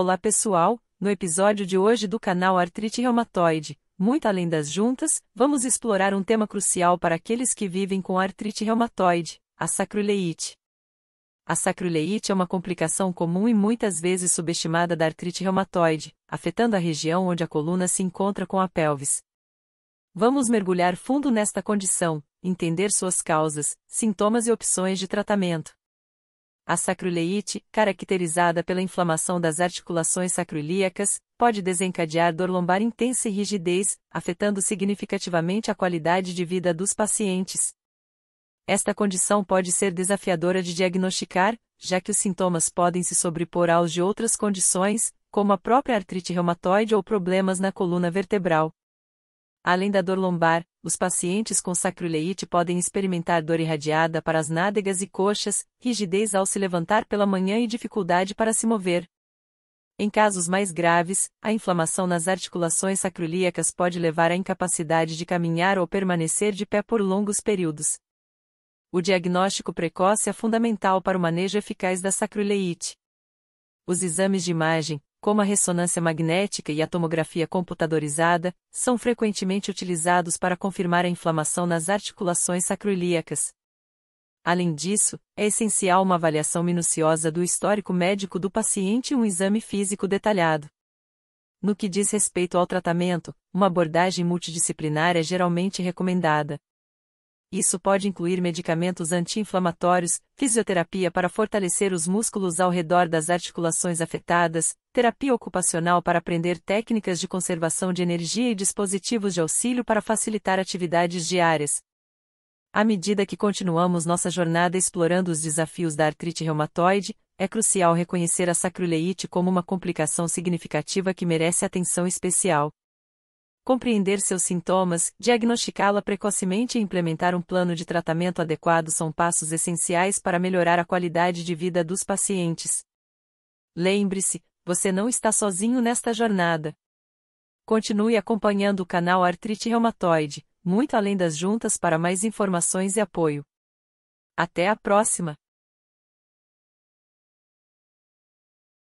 Olá pessoal, no episódio de hoje do canal Artrite Reumatoide, muito além das juntas, vamos explorar um tema crucial para aqueles que vivem com artrite reumatoide, a sacroileite. A sacroileite é uma complicação comum e muitas vezes subestimada da artrite reumatoide, afetando a região onde a coluna se encontra com a pelvis. Vamos mergulhar fundo nesta condição, entender suas causas, sintomas e opções de tratamento. A sacroileite, caracterizada pela inflamação das articulações sacroiliacas, pode desencadear dor lombar intensa e rigidez, afetando significativamente a qualidade de vida dos pacientes. Esta condição pode ser desafiadora de diagnosticar, já que os sintomas podem se sobrepor aos de outras condições, como a própria artrite reumatoide ou problemas na coluna vertebral. Além da dor lombar, os pacientes com sacroileite podem experimentar dor irradiada para as nádegas e coxas, rigidez ao se levantar pela manhã e dificuldade para se mover. Em casos mais graves, a inflamação nas articulações sacroiliacas pode levar à incapacidade de caminhar ou permanecer de pé por longos períodos. O diagnóstico precoce é fundamental para o manejo eficaz da sacroileite. Os exames de imagem, como a ressonância magnética e a tomografia computadorizada, são frequentemente utilizados para confirmar a inflamação nas articulações sacroiliacas. Além disso, é essencial uma avaliação minuciosa do histórico médico do paciente e um exame físico detalhado. No que diz respeito ao tratamento, uma abordagem multidisciplinar é geralmente recomendada, isso pode incluir medicamentos anti-inflamatórios, fisioterapia para fortalecer os músculos ao redor das articulações afetadas, terapia ocupacional para aprender técnicas de conservação de energia e dispositivos de auxílio para facilitar atividades diárias. À medida que continuamos nossa jornada explorando os desafios da artrite reumatoide, é crucial reconhecer a sacroileite como uma complicação significativa que merece atenção especial compreender seus sintomas, diagnosticá-la precocemente e implementar um plano de tratamento adequado são passos essenciais para melhorar a qualidade de vida dos pacientes. Lembre-se, você não está sozinho nesta jornada. Continue acompanhando o canal Artrite Reumatoide, muito além das juntas para mais informações e apoio. Até a próxima!